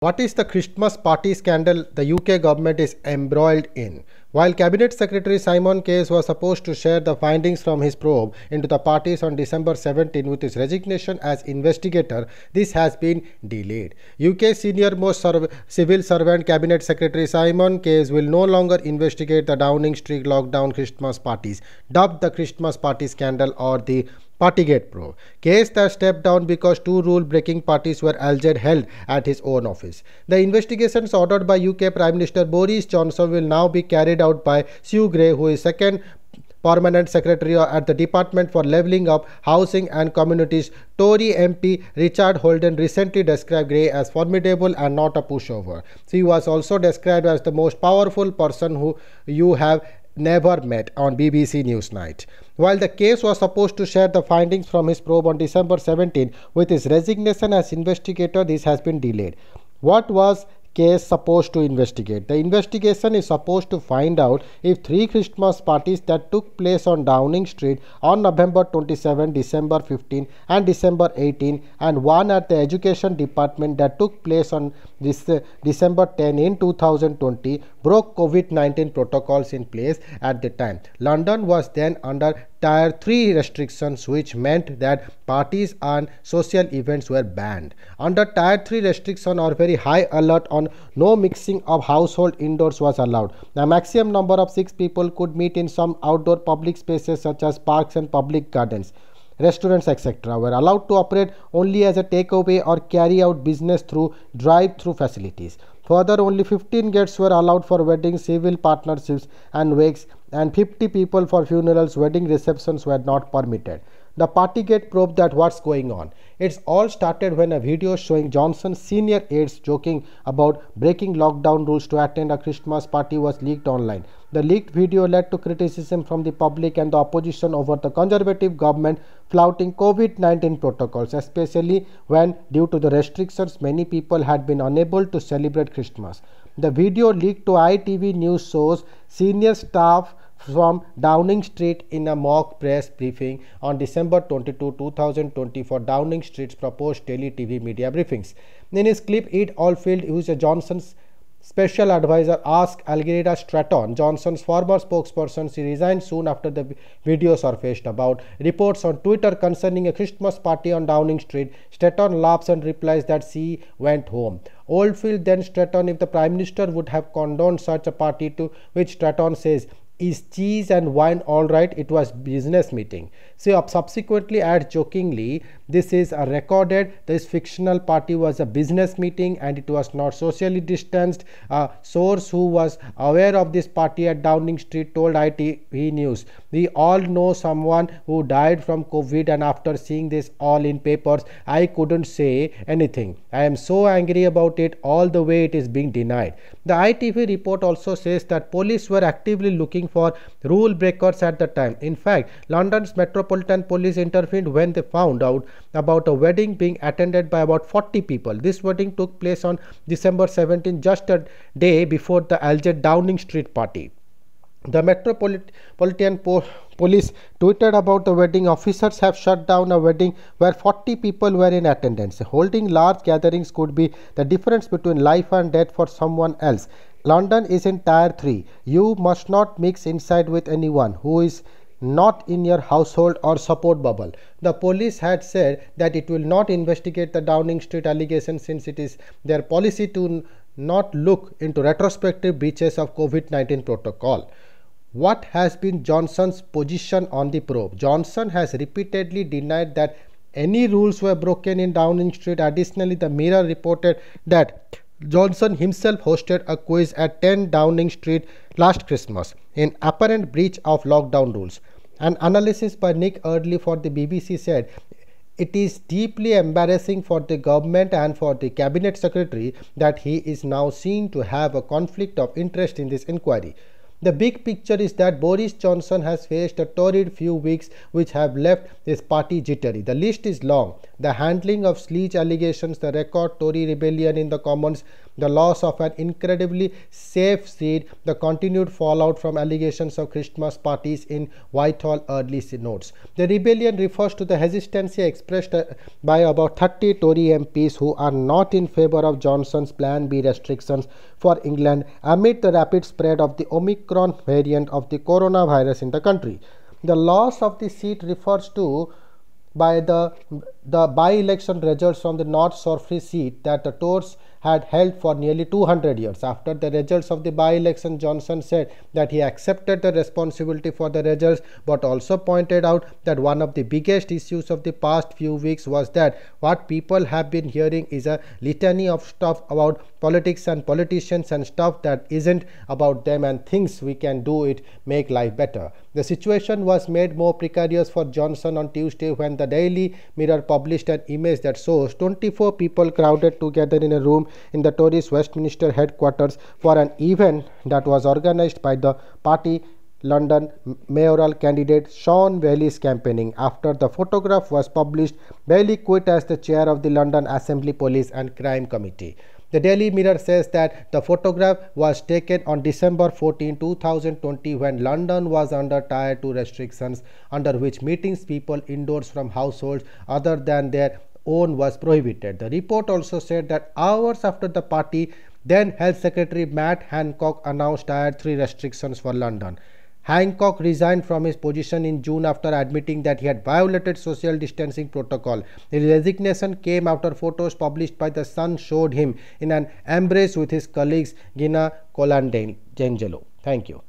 What is the Christmas party scandal the UK government is embroiled in? While Cabinet Secretary Simon Case was supposed to share the findings from his probe into the parties on December 17 with his resignation as investigator, this has been delayed. UK senior most serv civil servant Cabinet Secretary Simon Case will no longer investigate the Downing Street lockdown Christmas parties, dubbed the Christmas party scandal or the Partygate probe. Case that stepped down because two rule-breaking parties were alleged held at his own office. The investigations ordered by UK Prime Minister Boris Johnson will now be carried out out by Sue Gray, who is second permanent secretary at the Department for Leveling Up Housing and Communities, Tory MP Richard Holden recently described Gray as formidable and not a pushover. She was also described as the most powerful person who you have never met on BBC Newsnight. While the case was supposed to share the findings from his probe on December 17 with his resignation as investigator, this has been delayed. What was case supposed to investigate. The investigation is supposed to find out if three Christmas parties that took place on Downing Street on November 27, December 15 and December 18 and one at the education department that took place on this uh, December 10 in 2020 broke COVID-19 protocols in place at the time. London was then under Tier 3 restrictions which meant that parties and social events were banned. Under Tier 3 restriction or very high alert on no mixing of household indoors was allowed. The maximum number of 6 people could meet in some outdoor public spaces such as parks and public gardens restaurants etc were allowed to operate only as a takeaway or carry out business through drive-through facilities further only 15 guests were allowed for weddings civil partnerships and wakes and 50 people for funerals, wedding receptions were not permitted. The Partygate probe that what's going on. It's all started when a video showing Johnson's senior aides joking about breaking lockdown rules to attend a Christmas party was leaked online. The leaked video led to criticism from the public and the opposition over the conservative government flouting COVID 19 protocols, especially when, due to the restrictions, many people had been unable to celebrate Christmas. The video leaked to ITV News shows senior staff from Downing Street in a mock press briefing on December 22, 2020 for Downing Street's proposed daily TV media briefings. In his clip, Ed Oldfield used Johnson's Special advisor asked Algerita Stratton, Johnson's former spokesperson, she resigned soon after the video surfaced about reports on Twitter concerning a Christmas party on Downing Street. Stratton laughs and replies that she went home. Oldfield then Stratton if the Prime Minister would have condoned such a party to which Stratton says is cheese and wine all right it was business meeting so subsequently add jokingly this is a recorded this fictional party was a business meeting and it was not socially distanced a source who was aware of this party at downing street told itv news we all know someone who died from covid and after seeing this all in papers i couldn't say anything i am so angry about it all the way it is being denied the itv report also says that police were actively looking looking for rule breakers at the time. In fact, London's Metropolitan Police intervened when they found out about a wedding being attended by about 40 people. This wedding took place on December 17, just a day before the Alger Downing Street party. The Metropolitan po Police tweeted about the wedding. Officers have shut down a wedding where 40 people were in attendance. Holding large gatherings could be the difference between life and death for someone else. London is in tier 3. You must not mix inside with anyone who is not in your household or support bubble. The police had said that it will not investigate the Downing Street allegation since it is their policy to not look into retrospective breaches of COVID 19 protocol. What has been Johnson's position on the probe? Johnson has repeatedly denied that any rules were broken in Downing Street. Additionally, the Mirror reported that Johnson himself hosted a quiz at 10 Downing Street last Christmas in apparent breach of lockdown rules. An analysis by Nick Early for the BBC said it is deeply embarrassing for the government and for the cabinet secretary that he is now seen to have a conflict of interest in this inquiry. The big picture is that Boris Johnson has faced a torrid few weeks which have left his party jittery. The list is long the handling of Sleech allegations, the record Tory rebellion in the Commons, the loss of an incredibly safe seat, the continued fallout from allegations of Christmas parties in Whitehall early notes. The rebellion refers to the hesitancy expressed uh, by about 30 Tory MPs who are not in favour of Johnson's Plan B restrictions for England amid the rapid spread of the Omicron variant of the coronavirus in the country. The loss of the seat refers to by the the by-election results from the North Sorfrey seat that the Tories had held for nearly 200 years. After the results of the by-election, Johnson said that he accepted the responsibility for the results but also pointed out that one of the biggest issues of the past few weeks was that what people have been hearing is a litany of stuff about politics and politicians and stuff that isn't about them and things we can do it make life better. The situation was made more precarious for Johnson on Tuesday when the Daily Mirror published an image that shows 24 people crowded together in a room in the Tories Westminster headquarters for an event that was organized by the party London mayoral candidate Sean Bailey's campaigning. After the photograph was published, Bailey quit as the chair of the London Assembly Police and Crime Committee. The Daily Mirror says that the photograph was taken on December 14, 2020 when London was under Tier 2 restrictions under which meetings people indoors from households other than their own was prohibited. The report also said that hours after the party, then Health Secretary Matt Hancock announced Tier 3 restrictions for London. Hancock resigned from his position in June after admitting that he had violated social distancing protocol. His resignation came after photos published by The Sun showed him in an embrace with his colleagues Gina Colandangelo. Thank you.